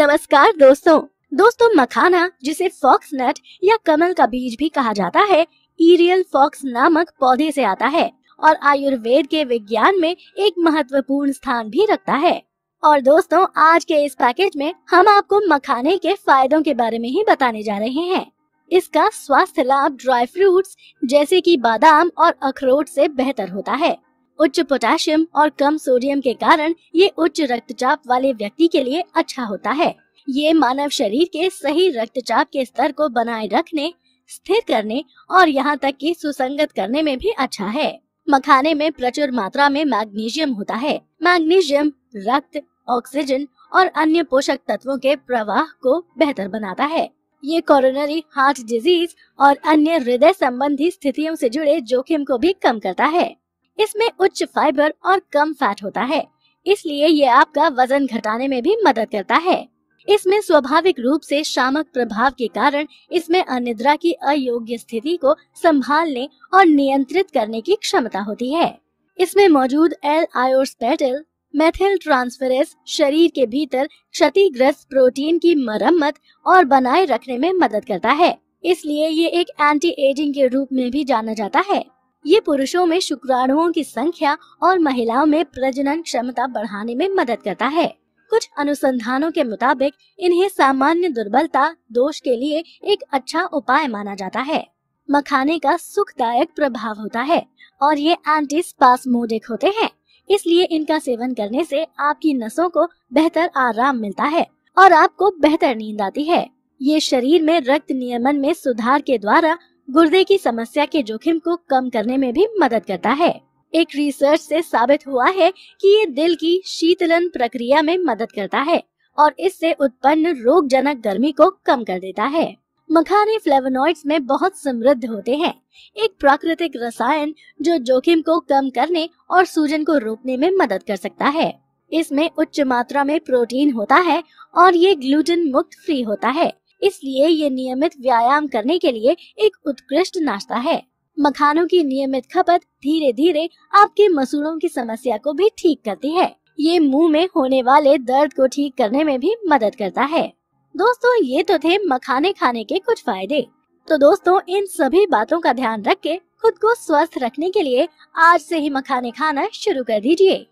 नमस्कार दोस्तों दोस्तों मखाना जिसे फॉक्स नट या कमल का बीज भी कहा जाता है ईरियल फॉक्स नामक पौधे से आता है और आयुर्वेद के विज्ञान में एक महत्वपूर्ण स्थान भी रखता है और दोस्तों आज के इस पैकेज में हम आपको मखाने के फायदों के बारे में ही बताने जा रहे हैं इसका स्वास्थ्य लाभ ड्राई फ्रूट्स जैसे कि बादाम और अखरोट से बेहतर होता है उच्च पोटेशियम और कम सोडियम के कारण ये उच्च रक्तचाप वाले व्यक्ति के लिए अच्छा होता है ये मानव शरीर के सही रक्तचाप के स्तर को बनाए रखने स्थिर करने और यहाँ तक कि सुसंगत करने में भी अच्छा है मखाने में प्रचुर मात्रा में मैग्नीशियम होता है मैग्नीशियम रक्त ऑक्सीजन और अन्य पोषक तत्वों के प्रवाह को बेहतर बनाता है ये कोरोनरी हार्ट डिजीज और अन्य हृदय संबंधी स्थितियों से जुड़े जोखिम को भी कम करता है इसमें उच्च फाइबर और कम फैट होता है इसलिए ये आपका वजन घटाने में भी मदद करता है इसमें स्वाभाविक रूप से शामक प्रभाव के कारण इसमें अनिद्रा की अयोग्य स्थिति को संभालने और नियंत्रित करने की क्षमता होती है इसमें मौजूद एल आयोस्पेटल मेथिल ट्रांसफरेस शरीर के भीतर क्षतिग्रस्त प्रोटीन की मरम्मत और बनाए रखने में मदद करता है इसलिए ये एक एंटी एजिंग के रूप में भी जाना जाता है ये पुरुषों में शुक्राणुओं की संख्या और महिलाओं में प्रजनन क्षमता बढ़ाने में मदद करता है कुछ अनुसंधानों के मुताबिक इन्हें सामान्य दुर्बलता दोष के लिए एक अच्छा उपाय माना जाता है मखाने का सुखदायक प्रभाव होता है और ये एंटी स्पास्मोडिक होते हैं इसलिए इनका सेवन करने से आपकी नसों को बेहतर आराम मिलता है और आपको बेहतर नींद आती है ये शरीर में रक्त नियमन में सुधार के द्वारा गुर्दे की समस्या के जोखिम को कम करने में भी मदद करता है एक रिसर्च से साबित हुआ है कि ये दिल की शीतलन प्रक्रिया में मदद करता है और इससे उत्पन्न रोगजनक गर्मी को कम कर देता है मखाने फ्लेवोनॉइड्स में बहुत समृद्ध होते हैं एक प्राकृतिक रसायन जो जोखिम को कम करने और सूजन को रोकने में मदद कर सकता है इसमें उच्च मात्रा में प्रोटीन होता है और ये ग्लूटेन मुक्त फ्री होता है इसलिए ये नियमित व्यायाम करने के लिए एक उत्कृष्ट नाश्ता है मखानों की नियमित खपत धीरे धीरे आपके मसूड़ों की समस्या को भी ठीक करती है ये मुंह में होने वाले दर्द को ठीक करने में भी मदद करता है दोस्तों ये तो थे मखाने खाने के कुछ फायदे तो दोस्तों इन सभी बातों का ध्यान रख के खुद को स्वस्थ रखने के लिए आज से ही मखाने खाना शुरू कर दीजिए